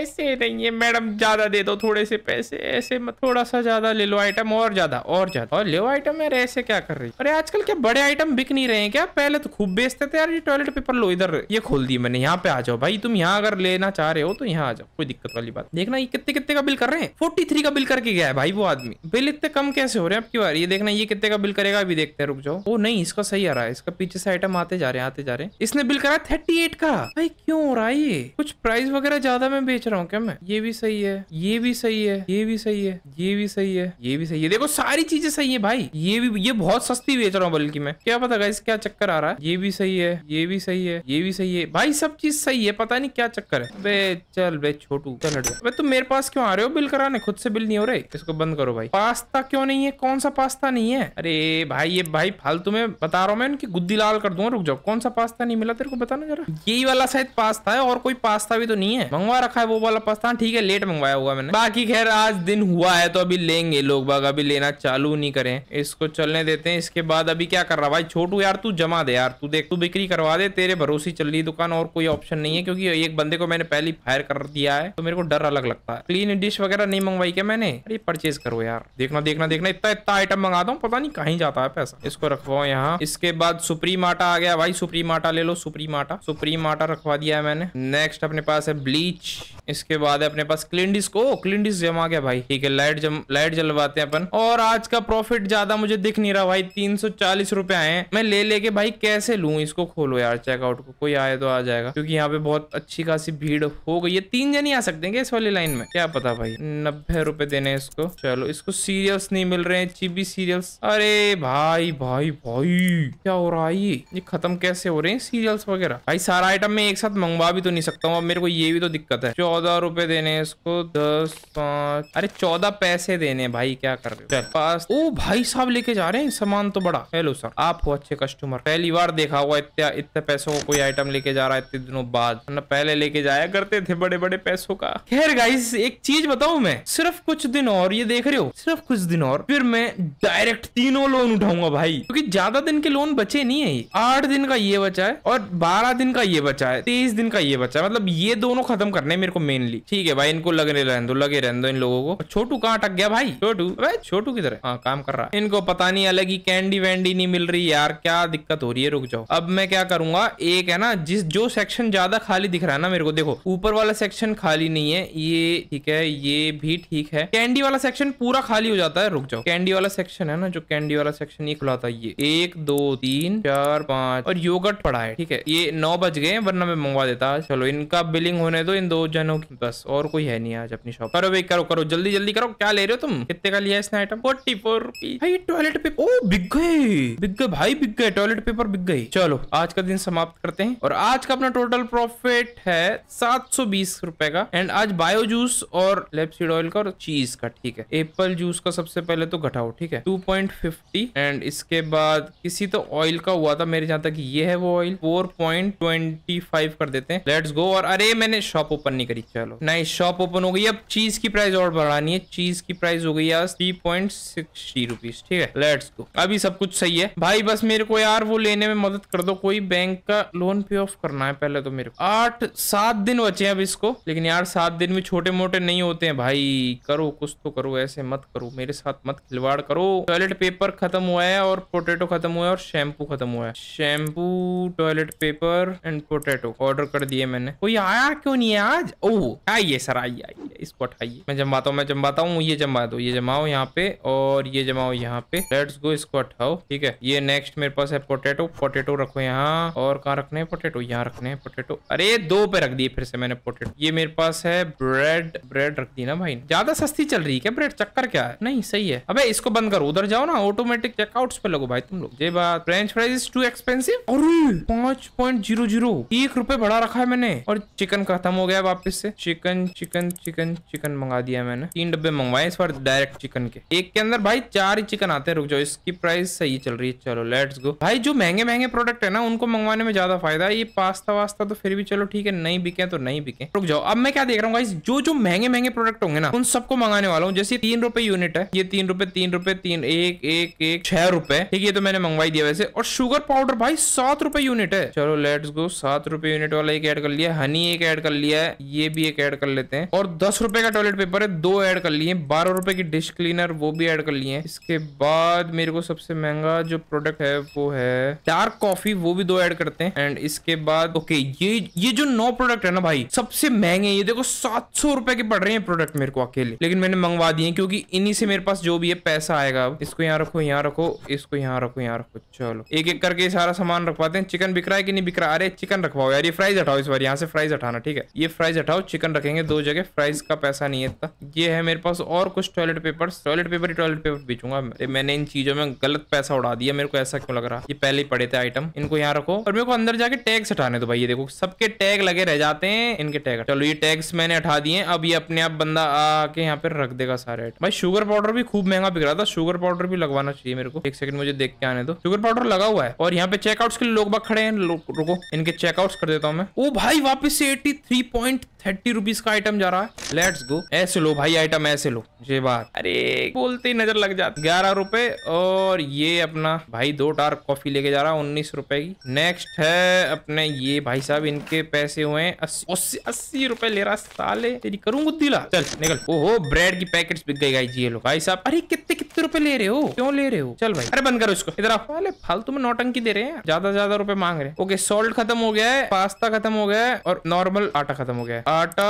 पैसे नहीं है मैडम ज्यादा दे दो थोड़े से पैसे ऐसे मत थोड़ा सा ज्यादा ले लो आइटम और ज्यादा और ज्यादा और ले आइटम यार ऐसे क्या कर रही अरे आजकल क्या बड़े आइटम बिक नहीं रहे क्या पहले तो खूब बेचते थे यार ये टॉयलेट पेपर लो इधर ये खोल दी मैंने यहाँ पे आ जाओ भाई तुम यहाँ अगर लेना चाह रहे हो तो यहाँ आ जाओ कोई दिक्कत वाली बात देखना ये कितने कितने का बिल कर रहे हैं फोर्टी थ्री का बिल करके गया है भाई वो आदमी बिल इतने कम कैसे हो रहे हैं आपकी बार ये देखना ये कितने का बिल करेगा अभी देखते हैं रुक जाओ वो नहीं इसका सही आ रहा है इसका पीछे से आइटम आते जा रहे हैं आते जा रहे हैं इसने बिल करा थर्टी एट का भाई क्यों हो रहा है ये कुछ प्राइस वगैरह ज्यादा में बेच रहा हूँ क्या मैं ये भी सही है ये भी सही है ये भी सही है ये भी सही है ये भी सही है देखो सारी चीजें सही है भाई ये भी ये बहुत सस्ती बेच रहा हूँ बल्कि मैं क्या पता गाइस क्या चक्कर आ रहा है ये भी सही है ये भी सही है ये भी सही है भाई सब चीज सही है पता नहीं क्या चक्कर है बे चल बे छोटू चल हट जा तुम मेरे पास क्यों आ रहे हो बिल कराने खुद से बिल नहीं हो रहे इसको बंद करो भाई पास्ता क्यों नहीं है कौन सा पास्ता नहीं है अरे भाई ये भाई फालतू में बता रहा हूँ मैं उनकी गुद्दी लाल कर दूंगा रुक जाओ कौन सा पास्ता नहीं मिला तेरे को बताना जरा यही वाला शायद पास्ता है और कोई पास्ता भी तो नहीं है मंगवा रखा है वो वाला पास्ता ठीक है लेट मंगवाया हुआ मैंने बाकी खैर आज दिन हुआ है तो अभी लेंगे लोग बाग अभी लेना चालू नहीं करें इसको चलने देते हैं इसके बाद अभी क्या कर रहा भाई छोटू यार तू जमा दे यार तू देख तू बिक्री करवा दे तेरे भरोसे चल रही दुकान और कोई ऑप्शन नहीं है क्योंकि एक बंदे को मैंने पहली फायर कर दिया है तो मेरे को डर अलग लगता है क्लीन डिश वगैरह नहीं मंगवाई क्या मैंने अरे परचेज करो यार देखना देखना देखना इतना इतना आइटम मंगाता हूँ पता नहीं कहीं जाता है पैसा इसको रखवाओ यहाँ इसके बाद सुप्रीम आटा आ गया भाई सुप्रीम आटा ले लो सुप्रीम आटा सुप्रीम आटा रखवा दिया है मैंने नेक्स्ट अपने पास है ब्लीच इसके बाद अपने पास क्लिंडिस को क्लिंडिस जमा गया भाई ठीक है लाइट जम लाइट जलवाते हैं अपन और आज का प्रॉफिट ज्यादा मुझे दिख नहीं रहा भाई तीन सौ चालीस रुपए आए मैं ले लेके भाई कैसे लू इसको खोलो यार चेकआउट को कोई आए तो आ जाएगा क्योंकि यहाँ पे बहुत अच्छी खासी भीड़ हो गई है तीन जन ही आ सकते हैं इस वाली लाइन में क्या पता भाई नब्बे रुपए देने इसको चलो इसको सीरियल्स नहीं मिल रहे हैं चीबी सीरियल्स अरे भाई भाई भाई क्या हो रहा है ये ये खत्म कैसे हो रहे हैं सीरियल्स वगैरह भाई सारा आइटम मैं एक साथ मंगवा भी तो नहीं सकता हूँ अब मेरे को ये भी तो दिक्कत है चौदह चौदह रुपए देने इसको दस पाँच अरे चौदह पैसे देने भाई क्या कर रहे हो पास ओ भाई साहब लेके जा रहे हैं सामान तो बड़ा हेलो सर आप हो अच्छे कस्टमर पहली बार देखा हुआ इतने इतने पैसों को कोई आइटम लेके जा रहा है इतने दिनों बाद ना मतलब पहले लेके जाया करते थे बड़े बड़े पैसों का खैर गाइस एक चीज बताऊ मैं सिर्फ कुछ दिन और ये देख रहे हो सिर्फ कुछ दिन और फिर मैं डायरेक्ट तीनों लोन उठाऊंगा भाई क्योंकि ज्यादा दिन के लोन बचे नहीं है आठ दिन का ये बचा है और बारह दिन का ये बचा है तेईस दिन का ये बचा है मतलब ये दोनों खत्म करने मेरे को मेनली ठीक है भाई इनको लगने रहने दो लगे रहने दो इन लोगों को छोटू कहाँ अटक गया भाई छोटू भाई छोटू किधर है हाँ काम कर रहा है इनको पता नहीं अलग ही कैंडी वैंडी नहीं मिल रही यार क्या दिक्कत हो रही है रुक जाओ अब मैं क्या करूंगा एक है ना जिस जो सेक्शन ज्यादा खाली दिख रहा है ना मेरे को देखो ऊपर वाला सेक्शन खाली नहीं है ये ठीक है ये भी ठीक है कैंडी वाला सेक्शन पूरा खाली हो जाता है रुक जाओ कैंडी वाला सेक्शन है ना जो कैंडी वाला सेक्शन ये खुला था ये एक दो तीन चार पांच और योगट पड़ा है ठीक है ये नौ बज गए वरना मैं मंगवा देता चलो इनका बिलिंग होने दो इन दो जन हो होगी बस और कोई है नहीं आज अपनी शॉप करो भाई करो करो जल्दी जल्दी करो क्या ले रहे हो तुम कितने का लिया इसने आइटम फोर्टी फोर भाई टॉयलेट पेपर ओ बिक गए बिक गए भाई बिक गए टॉयलेट पेपर बिक गई चलो आज का दिन समाप्त करते हैं और आज का अपना टोटल प्रॉफिट है सात सौ बीस रुपए का एंड आज बायो जूस और लेपसीड ऑयल का और चीज का ठीक है एप्पल जूस का सबसे पहले तो घटाओ ठीक है टू पॉइंट फिफ्टी एंड इसके बाद किसी तो ऑयल का हुआ था मेरे जहाँ तक ये है वो oil four point twenty five कर देते हैं लेट्स गो और अरे मैंने शॉप ओपन नहीं करी हमारी चलो नाइस शॉप ओपन हो गई अब चीज की प्राइस और बढ़ानी है चीज की प्राइस हो गई आज थ्री पॉइंट सिक्सटी रुपीज ठीक है लेट्स गो अभी सब कुछ सही है भाई बस मेरे को यार वो लेने में मदद कर दो कोई बैंक का लोन पे ऑफ करना है पहले तो मेरे को आठ सात दिन बचे हैं अब इसको लेकिन यार सात दिन भी छोटे मोटे नहीं होते हैं भाई करो कुछ तो करो ऐसे मत करो मेरे साथ मत खिलवाड़ करो टॉयलेट पेपर खत्म हुआ है और पोटेटो खत्म हुआ है और शैम्पू खत्म हुआ है shampoo toilet paper and potato order कर दिए मैंने कोई आया क्यों नहीं है आज ओ आइए सर आइए आइए इसको हटाइए मैं जमाता हूँ मैं जमाता हूँ ये जमा दो ये जमाओ यहाँ पे और ये जमाओ यहाँ पे लेट्स गो इसको हटाओ ठीक है ये नेक्स्ट मेरे पास है पोटेटो पोटेटो रखो यहाँ और कहाँ रखने पोटेटो यहाँ रखने पोटेटो अरे दो पे रख दिए फिर से मैंने पोटेटो ये मेरे पास है ब्रेड ब्रेड रख दी ना भाई ज्यादा सस्ती चल रही है क्या ब्रेड चक्कर क्या है नहीं सही है अबे इसको बंद करो उधर जाओ ना ऑटोमेटिक चेकआउट पे लगो भाई तुम लोग ये बात French fries is too expensive पांच पॉइंट जीरो जीरो एक रुपए बढ़ा रखा है मैंने और चिकन खत्म हो गया वापस से चिकन चिकन चिकन चिकन मंगा दिया मैंने तीन डब्बे मंगवाए इस बार डायरेक्ट चिकन के एक के अंदर भाई चार ही चिकन आते हैं रुक जाओ इसकी प्राइस सही चल रही है चलो लेट्स गो भाई जो महंगे महंगे प्रोडक्ट है ना उनको मंगवाने में ज्यादा फायदा है ये पास्ता वास्ता तो फिर भी चलो ठीक है नहीं बिके तो नहीं बिके रुक जाओ अब मैं क्या देख रहा हूँ जो जो महंगे महंगे प्रोडक्ट होंगे ना उन सबको मंगाने वाला हूँ जैसे तीन यूनिट है ये तीन रुपए तीन रुपए तीन एक एक एक छह रुपए ठीक है तो मैंने मंगवाई दिया वैसे और शुगर पाउडर भाई सात रुपए यूनिट है चलो लेट्स गो सात रुपए यूनिट वाला एक ऐड कर लिया हनी एक ऐड कर लिया है ये भी एक ऐड कर लेते हैं और दस रुपए का टॉयलेट पेपर है दो ऐड कर लिए बारह रुपए की डिश क्लीनर वो भी ऐड कर लिए इसके बाद मेरे को सबसे महंगा जो प्रोडक्ट है वो है डार्क कॉफी वो भी दो ऐड करते हैं एंड इसके बाद ओके ये ये जो नौ प्रोडक्ट है ना भाई सबसे महंगे ये देखो सात सौ रुपए के पड़ रहे हैं प्रोडक्ट मेरे को अकेले लेकिन मैंने मंगवा दिए क्योंकि इन्हीं से मेरे पास जो भी है पैसा आएगा इसको यहाँ रखो यहाँ रखो इसको यहाँ रखो यहाँ रखो चलो एक एक करके सारा सामान रखवाते हैं चिकन बिक रहा है कि नहीं बिक रहा अरे चिकन रखवाओ यार ये फ्राइज हटाओ इस बार यहाँ से फ्राइज हटाना ठीक है ये फ्राइज हटाओ पुलाव चिकन रखेंगे दो जगह फ्राइज का पैसा नहीं है इतना ये है मेरे पास और कुछ टॉयलेट पेपर टॉयलेट पेपर ही टॉयलेट पेपर बेचूंगा मैंने इन चीजों में गलत पैसा उड़ा दिया मेरे को ऐसा क्यों लग रहा ये पहले पड़े थे आइटम इनको यहाँ रखो और मेरे को अंदर जाके टैग्स हटाने दो भाई ये देखो सबके टैग लगे रह जाते हैं इनके टैग चलो ये टैग्स मैंने हटा दिए अब ये अपने आप बंदा आके यहाँ पे रख देगा सारे आइटम भाई शुगर पाउडर भी खूब महंगा बिक रहा था शुगर पाउडर भी लगवाना चाहिए मेरे को एक सेकंड मुझे देख के आने दो शुगर पाउडर लगा हुआ है और यहाँ पे चेकआउट के लिए लोग बाग खड़े हैं रुको इनके चेकआउट कर देता हूँ मैं ओ भाई वापस से एट्टी थर्टी रुपीज का आइटम जा रहा है लेट्स गो ऐसे लो भाई आइटम ऐसे लो ये बात अरे बोलते ही नजर लग जाती ग्यारह रुपए और ये अपना भाई दो डार्क कॉफी लेके जा रहा है उन्नीस रुपए की नेक्स्ट है अपने ये भाई साहब इनके पैसे हुए अस्सी अस्सी रुपए ले रहा साले तेरी करूंगा दिला चल निकल ओहो ब्रेड की पैकेट बिक गई गाई जी लो भाई साहब अरे कितने कितने सस्ते रुपए ले रहे हो क्यों ले रहे हो चल भाई अरे बंद करो इसको इधर आओ अरे फालतू में नौटंकी दे रहे हैं ज्यादा ज्यादा रुपए मांग रहे ओके सोल्ट खत्म हो गया है पास्ता खत्म हो गया है और नॉर्मल आटा खत्म हो गया है आटा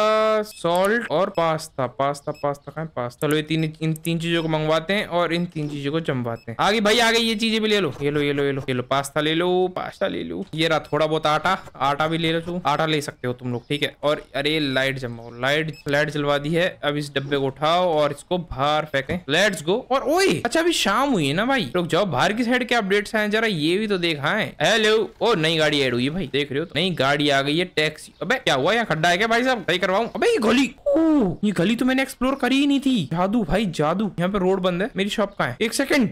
सोल्ट और पास्ता पास्ता पास्ता खाए पास्ता चलो ये तीन इन तीन चीजों को मंगवाते हैं और इन तीन चीजों को जमवाते हैं आगे भाई आगे ये चीजें भी ले लो ये लो ये लो ये लो ये लो पास्ता ले लो पास्ता ले लो ये रहा थोड़ा बहुत आटा आटा भी ले लो तू आटा ले सकते हो तुम लोग ठीक है और अरे लाइट जमाओ लाइट लाइट जलवा दी है अब इस डब्बे को उठाओ और इसको बाहर फेंके लेट्स गो और ओ ओए अच्छा अभी शाम हुई है ना भाई लोग जाओ बाहर की साइड के अपडेट्स हैं जरा ये भी तो देखा है हेलो ओ नई गाड़ी एड हुई भाई देख रहे हो तो नई गाड़ी आ गई है टैक्सी अबे क्या हुआ यहाँ खड्डा है क्या भाई साहब सही करवाऊ अबे ये गली ये गली तो मैंने एक्सप्लोर करी ही नहीं थी जादू भाई जादू यहाँ पे रोड बंद है मेरी शॉप का है एक सेकंड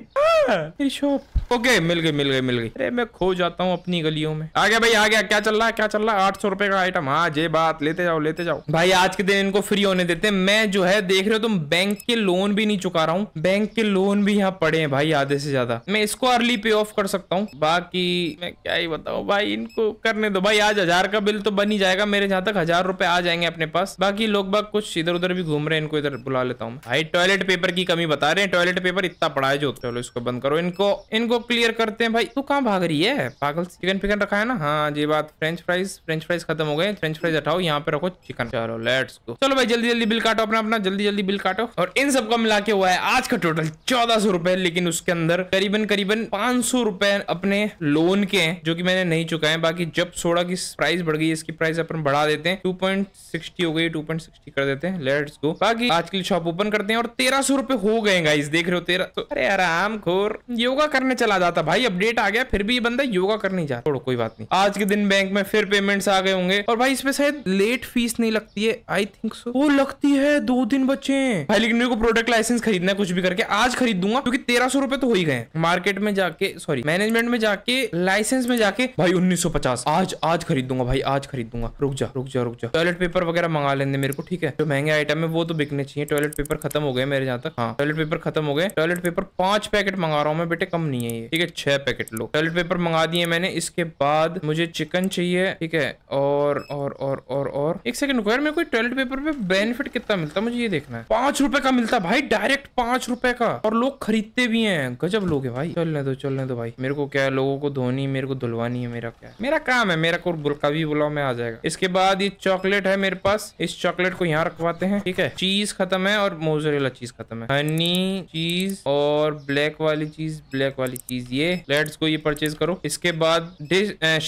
मेरी शॉप ओके मिल गई मिल गई मिल गई अरे मैं खो जाता हूँ अपनी गलियों में आ गया भाई आ गया क्या चल रहा है क्या चल रहा है आठ सौ रुपए का आइटम हाँ जे बात लेते जाओ लेते जाओ भाई आज के दिन इनको फ्री होने देते मैं जो है देख रहे हो तुम बैंक के लोन भी नहीं चुका रहा हूँ बैंक के लोन भी यहाँ पड़े हैं भाई आधे से ज्यादा मैं इसको अर्ली पे ऑफ कर सकता हूँ बाकी मैं क्या ही बताऊँ भाई इनको करने दो भाई आज हजार का बिल तो बन ही जाएगा मेरे जहाँ तक हजार रुपए आ जाएंगे अपने पास बाकी लोग बाग कुछ इधर उधर भी घूम रहे हैं इनको इधर बुला लेता हूँ भाई टॉयलेट पेपर की कमी बता रहे हैं टॉयलेट पेपर इतना पड़ा है जो चलो इसको बंद करो इनको इनको क्लियर करते हैं भाई तू कहाँ भाग रही है पागल चिकन फिकन रखा है ना हाँ ये बात फ्रेंच फ्राइज फ्रेंच फ्राइज खत्म हो गए फ्रेंच फ्राइज हटाओ यहाँ पे रखो चिकन चलो लेट्स गो चलो भाई जल्दी जल्दी बिल काटो अपना अपना जल्दी जल्दी बिल काटो और इन सबको मिला के हुआ है आज का टोटल चौदह सौ रुपए लेकिन उसके अंदर करीबन करीबन पांच सौ रुपए अपने लोन के हैं जो कि मैंने नहीं चुकाए बाकी जब सोडा की प्राइस बढ़ गई इसकी प्राइस अपन बढ़ा देते हैं टू पॉइंट सिक्सटी हो गई टू पॉइंट सिक्सटी कर देते हैं लेट्स गो बाकी आज के लिए शॉप ओपन करते हैं और तेरह सौ रुपए हो गए गाइस देख रहे हो तेरह तो अरे आराम खोर योगा करने चला जाता भाई अपडेट आ गया फिर भी ये बंदा योगा करने जा छोड़ो कोई बात नहीं आज के दिन बैंक में फिर पेमेंट आ गए होंगे और भाई इसमें शायद लेट फीस नहीं लगती है आई थिंक सो वो लगती है दो दिन बच्चे भाई लेकिन मेरे को प्रोडक्ट लाइसेंस खरीदना कुछ भी करके आज खरीद दूंगा क्योंकि तेरह सौ रुपए तो हो ही गए मार्केट में जाके सॉरी मैनेजमेंट में जाके लाइसेंस में जाके भाई उन्नीस सौ पचास आज आज खरीद दूंगा भाई आज खरीद दूंगा रुक जा रुक जा रुक जा टॉयलेट पेपर वगैरह मंगा लेने मेरे को ठीक है जो महंगे आइटम है वो तो बिकने चाहिए टॉयलेट पेपर खत्म हो गए मेरे यहाँ तक हाँ टॉयलेट पेपर खत्म हो गए टॉयलेट पेपर पांच पैकेट मंगा रहा हूँ मैं बेटे कम नहीं है ये ठीक है छह पैकेट लो टॉयलेट पेपर मंगा दिए मैंने इसके बाद मुझे चिकन चाहिए ठीक है और और और और और एक सेकंड रुको यार मेरे को टॉयलेट पेपर पे बेनिफिट कितना मिलता मुझे ये देखना है पांच रुपए का मिलता भाई डायरेक्ट पांच रुपए का और लोग खरीदते भी हैं गजब लोग है भाई चलने दो तो चलने दो तो भाई मेरे को क्या है लोगों को धोनी मेरे को धुलवानी है मेरा क्या है मेरा काम है मेरा को भी बुलाओ मैं आ जाएगा इसके बाद ये चॉकलेट है मेरे पास इस चॉकलेट को यहाँ रखवाते हैं ठीक है चीज खत्म है और मोजरेला चीज खत्म है हनी चीज और ब्लैक वाली चीज ब्लैक वाली चीज ये लेट्स को ये परचेज करो इसके बाद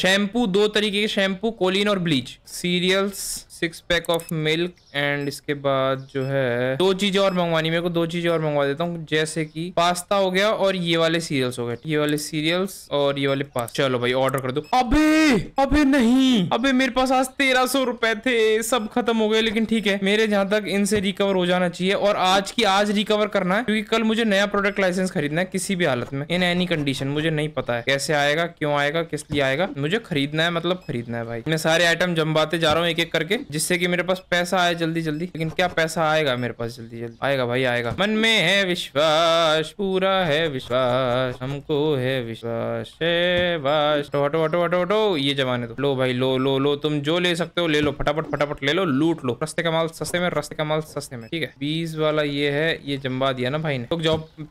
शैम्पू दो तरीके के शैम्पू कोलिन और bleach cereals six pack of milk and इसके बाद जो है दो चीजें और मंगवानी मेरे को दो चीजें और मंगवा देता हूँ जैसे कि पास्ता हो गया और ये वाले सीरियल्स हो गए ये वाले सीरियल्स और ये वाले पास्ता चलो भाई ऑर्डर कर दो अबे अबे नहीं अबे मेरे पास आज तेरह सौ रुपए थे सब खत्म हो गए लेकिन ठीक है मेरे जहां तक इनसे रिकवर हो जाना चाहिए और आज की आज रिकवर करना है क्योंकि कल मुझे नया प्रोडक्ट लाइसेंस खरीदना है किसी भी हालत में इन एनी कंडीशन मुझे नहीं पता है कैसे आएगा क्यों आएगा किस लिए आएगा मुझे खरीदना है मतलब खरीदना है भाई मैं सारे आइटम जमवाते जा रहा हूँ एक एक करके जिससे की मेरे पास पैसा आए जल्दी जल्दी लेकिन क्या पैसा आएगा मेरे पास जल्दी जल्दी आएगा भाई आएगा मन में है विश्वास पूरा है विश्वास हमको है विश्वास तो हटो हटो हटो हटो ये जमाने दो तो। लो भाई लो लो लो तुम जो ले सकते हो ले लो फटाफट फटाफट ले लो लूट लो रस्ते का माल सस्ते में रस्ते का माल सस्ते में ठीक है बीस वाला ये है ये जमवा दिया ना भाई ने तो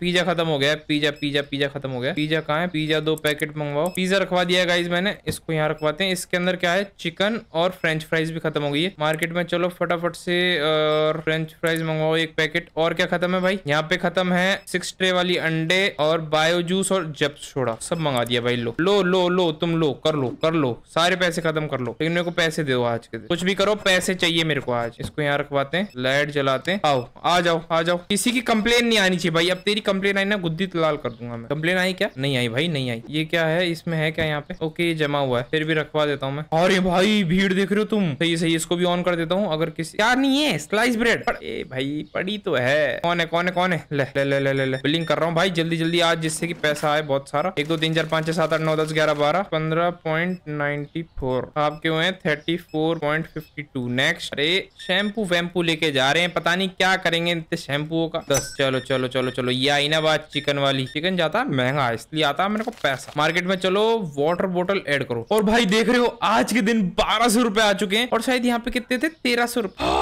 पिज्जा खत्म हो गया पिज्जा पिज्जा पिज्जा खत्म हो गया पिज्जा कहा है पिज्जा दो पैकेट मंगवाओ पिज्जा रखवा दिया गाइज मैंने इसको यहाँ रखवाते हैं इसके अंदर क्या है चिकन और फ्रेंच फ्राइज भी खत्म हो गई है मार्केट में चलो फटाफट से और फ्रेंच फ्राइज मंगवाओ एक पैकेट और क्या खत्म है भाई यहाँ पे खत्म है सिक्स ट्रे वाली अंडे और बायो जूस और जब छोड़ा सब मंगा दिया भाई लो लो लो लो तुम लो कर लो कर लो सारे पैसे खत्म कर लो लेकिन मेरे को पैसे दे दो आज के कुछ भी करो पैसे चाहिए मेरे को आज इसको यहाँ रखवाते हैं लाइट जलाते हैं आओ आ जाओ आ जाओ किसी की कंप्लेन नहीं आनी चाहिए भाई अब तेरी कंप्लेन आई ना गुद्दी तो लाल कर दूंगा मैं कंप्लेन आई क्या नहीं आई भाई नहीं आई ये क्या है इसमें है क्या यहाँ पे ओके जमा हुआ है फिर भी रखवा देता हूँ मैं अरे भाई भीड़ देख रहे हो तुम सही सही इसको भी ऑन कर देता हूँ अगर किसी तैयार नहीं है स्लाइस ब्रेड ए भाई पड़ी तो है कौन है कौन है कौन है ले ले ले ले ले, बिलिंग कर रहा हूँ भाई जल्दी जल्दी आज जिससे कि पैसा आए बहुत सारा एक दो तीन चार पाँच छह सात आठ नौ दस ग्यारह बारह पंद्रह पॉइंट नाइनटी फोर आपके हुए thirty four point fifty two next अरे शैम्पू वैम्पू लेके जा रहे हैं पता नहीं क्या करेंगे इतने शैम्पू का दस चलो चलो चलो चलो ये आई ना बात चिकन वाली चिकन जाता महंगा इसलिए आता मेरे को पैसा मार्केट में चलो वाटर बोटल एड करो और भाई देख रहे हो आज के दिन बारह सौ रुपए आ चुके हैं और शायद यहाँ पे कितने थे तेरह सौ रुपए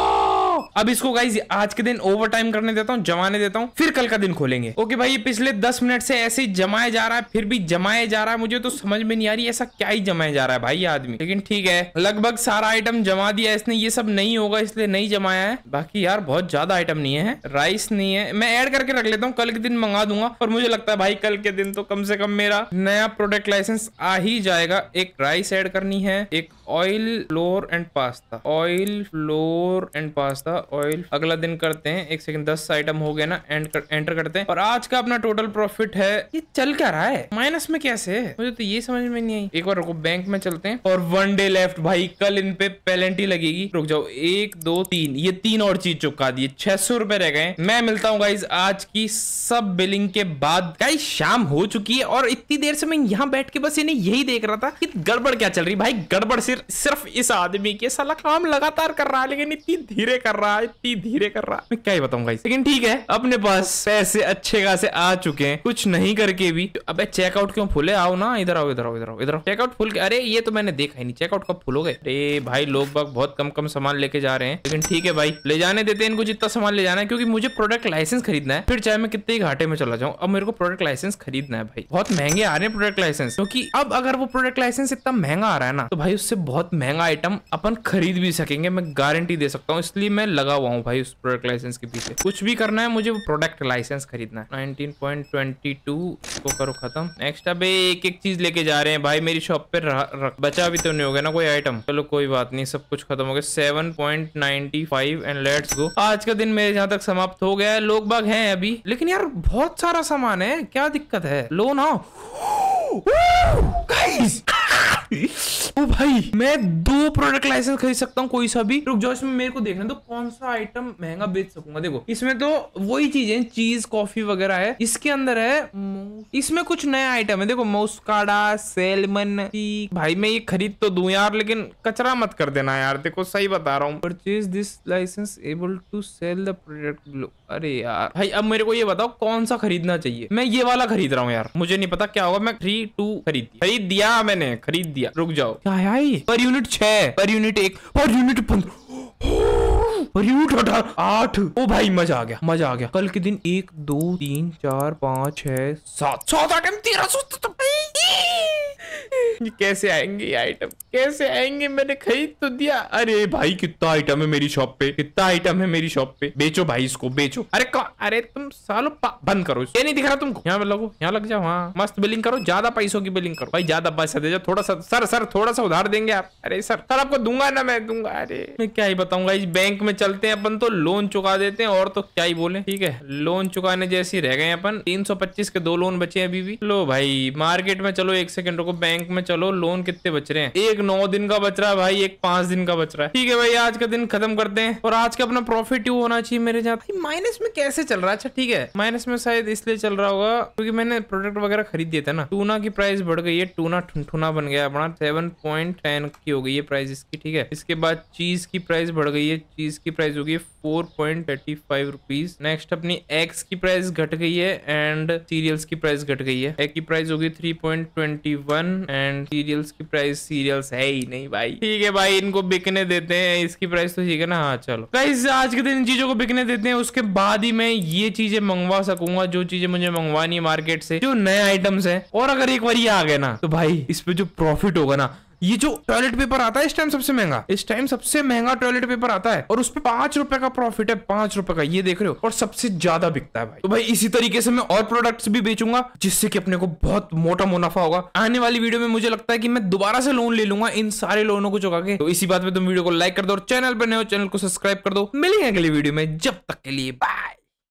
अब इसको गाइज आज के दिन ओवर टाइम करने देता हूँ जमाने देता हूँ फिर कल का दिन खोलेंगे ओके भाई ये पिछले दस मिनट से ऐसे ही जमाया जा रहा है फिर भी जमाया जा रहा है मुझे तो समझ में नहीं आ रही ऐसा क्या ही जमाया जा रहा है भाई आदमी लेकिन ठीक है लगभग सारा आइटम जमा दिया इसने ये सब नहीं होगा इसलिए नहीं जमाया है बाकी यार बहुत ज्यादा आइटम नहीं है राइस नहीं है मैं ऐड करके रख लेता हूँ कल के दिन मंगा दूंगा और मुझे लगता है भाई कल के दिन तो कम से कम मेरा नया प्रोडक्ट लाइसेंस आ ही जाएगा एक राइस एड करनी है एक oil flour and pasta oil flour and pasta oil अगला दिन करते हैं एक सेकंड दस आइटम हो गया ना एंड कर, एंटर करते हैं और आज का अपना टोटल प्रॉफिट है ये चल क्या रहा है माइनस में कैसे है मुझे तो ये समझ में नहीं आई एक बार रुको बैंक में चलते हैं और वन डे लेफ्ट भाई कल इन पे पेलेंटी लगेगी रुक जाओ एक दो तीन ये तीन और चीज चुका दिए छह सौ रुपए रह गए मैं मिलता हूँ गाइज आज की सब बिलिंग के बाद गाइज शाम हो चुकी है और इतनी देर से मैं यहाँ बैठ के बस इन्हें यही देख रहा था कि गड़बड़ क्या चल रही भाई गड़बड़ सिर्फ फिर सिर्फ इस आदमी के साला काम लगातार कर रहा है लेकिन इतनी धीरे कर रहा है इतनी धीरे कर रहा है मैं क्या ही बताऊंगा लेकिन ठीक है अपने पास पैसे अच्छे खासे आ चुके हैं कुछ नहीं करके भी तो अब चेकआउट क्यों फूले आओ ना इधर आओ इधर आओ इधर आओ इधर चेकआउट फूल के अरे ये तो मैंने देखा ही नहीं चेकआउट कब फूल हो गए अरे भाई लोग बाग बहुत कम कम सामान लेके जा रहे हैं लेकिन ठीक है भाई ले जाने देते हैं इनको जितना सामान ले जाना है क्योंकि मुझे प्रोडक्ट लाइसेंस खरीदना है फिर चाहे मैं कितने घाटे में चला जाऊँ अब मेरे को प्रोडक्ट लाइसेंस खरीदना है भाई बहुत महंगे आ रहे हैं प्रोडक्ट लाइसेंस क्योंकि अब अगर वो प्रोडक्ट लाइसेंस इतना महंगा आ रहा है ना तो भाई उससे बहुत महंगा आइटम अपन खरीद भी सकेंगे मैं गारंटी दे सकता हूँ इसलिए मैं लगा हुआ हूँ भाई उस प्रोडक्ट लाइसेंस के पीछे कुछ भी करना है मुझे वो प्रोडक्ट लाइसेंस खरीदना है नाइनटीन पॉइंट करो खत्म नेक्स्ट अब एक एक चीज लेके जा रहे हैं भाई मेरी शॉप पे रख बचा भी तो नहीं होगा ना कोई आइटम चलो कोई बात नहीं सब कुछ खत्म हो गया seven point ninety five and let's go आज का दिन मेरे यहाँ तक समाप्त हो गया है लोग बाग हैं अभी लेकिन यार बहुत सारा सामान है क्या दिक्कत है लोन हाउ गाइस ओ भाई मैं दो प्रोडक्ट लाइसेंस खरीद सकता हूँ कोई सा भी रुक जाओ इसमें मेरे को देखना तो कौन सा आइटम महंगा बेच सकूंगा देखो इसमें तो वही चीज है चीज कॉफी वगैरह है इसके अंदर है इसमें कुछ नया आइटम है देखो मोस्काडा सेलमन भाई मैं ये खरीद तो दू यार लेकिन कचरा मत कर देना यार देखो सही बता रहा हूँ purchase this license able to sell the product अरे यार भाई अब मेरे को ये बताओ कौन सा खरीदना चाहिए मैं ये वाला खरीद रहा हूँ यार मुझे नहीं पता क्या होगा मैं थ्री टू खरीद खरीद दिया मैंने खरीद दिया रुक जाओ क्या है पर यूनिट छह पर यूनिट एक पर यूनिट पंद्रह आठ ओ भाई मजा आ गया मजा आ गया कल के दिन एक दो तीन चार पाँच छह सात सात आइटम तेरह सौ तो कैसे आएंगे ये आइटम कैसे आएंगे मैंने खरीद तो दिया अरे भाई कितना आइटम है मेरी शॉप पे कितना आइटम है मेरी शॉप पे बेचो भाई इसको बेचो अरे अरे तुम सालो बंद करो ये नहीं दिख रहा तुमको यहाँ लगो यहाँ लग जाओ वहाँ मस्त बिलिंग करो ज्यादा पैसों की बिलिंग करो भाई ज्यादा पैसा दे जाओ थोड़ा सा सर सर थोड़ा सा उधार देंगे आप अरे सर सर आपको दूंगा ना मैं दूंगा अरे मैं क्या ही बताऊंगा इस बैंक में चल चलते हैं अपन तो लोन चुका देते हैं और तो क्या ही बोले ठीक है लोन चुकाने जैसे रह गए अपन 325 के दो लोन बचे हैं अभी भी लो भाई मार्केट में चलो एक सेकंड रुको बैंक में चलो लोन कितने बच रहे हैं एक नौ दिन का बच रहा है भाई एक पांच दिन का बच रहा है ठीक है भाई आज का दिन खत्म करते हैं और आज का अपना प्रॉफिट यू होना चाहिए मेरे जहाँ माइनस में कैसे चल रहा है अच्छा ठीक है माइनस में शायद इसलिए चल रहा होगा क्योंकि मैंने प्रोडक्ट वगैरह खरीद दिया था ना टूना की प्राइस बढ़ गई है टूना ठुनठुना बन गया अपना सेवन पॉइंट टेन की हो गई है प्राइस इसकी ठीक है इसके बाद चीज की प्राइस बढ़ गई है चीज की प्राइस होगी four point thirty five rupees next अपनी एग्स की प्राइस घट गई है एंड सीरियल्स की प्राइस घट गई है एग की प्राइस होगी three point twenty one and cereals की प्राइस सीरियल्स है ही नहीं भाई ठीक है भाई इनको बिकने देते हैं इसकी प्राइस तो ठीक है ना हाँ चलो गाइस आज के दिन इन चीजों को बिकने देते हैं उसके बाद ही मैं ये चीजें मंगवा सकूंगा जो चीजें मुझे मंगवानी है मार्केट से जो नए आइटम्स है और अगर एक बार ये आ गए ना तो भाई इस पे जो प्रॉफिट होगा ना ये जो टॉयलेट पेपर आता है इस टाइम सबसे महंगा इस टाइम सबसे महंगा टॉयलेट पेपर आता है और उस पर पांच रुपए का प्रॉफिट है पांच रुपए का ये देख रहे हो और सबसे ज्यादा बिकता है भाई तो भाई इसी तरीके से मैं और प्रोडक्ट्स भी बेचूंगा जिससे कि अपने को बहुत मोटा मुनाफा होगा आने वाली वीडियो में मुझे लगता है कि मैं दोबारा से लोन ले लूंगा इन सारे लोनों को चुका के तो इसी बात में तुम वीडियो को लाइक कर दो और चैनल पर नए हो चैनल को सब्सक्राइब कर दो मिलेंगे अगली वीडियो में जब तक के लिए बाय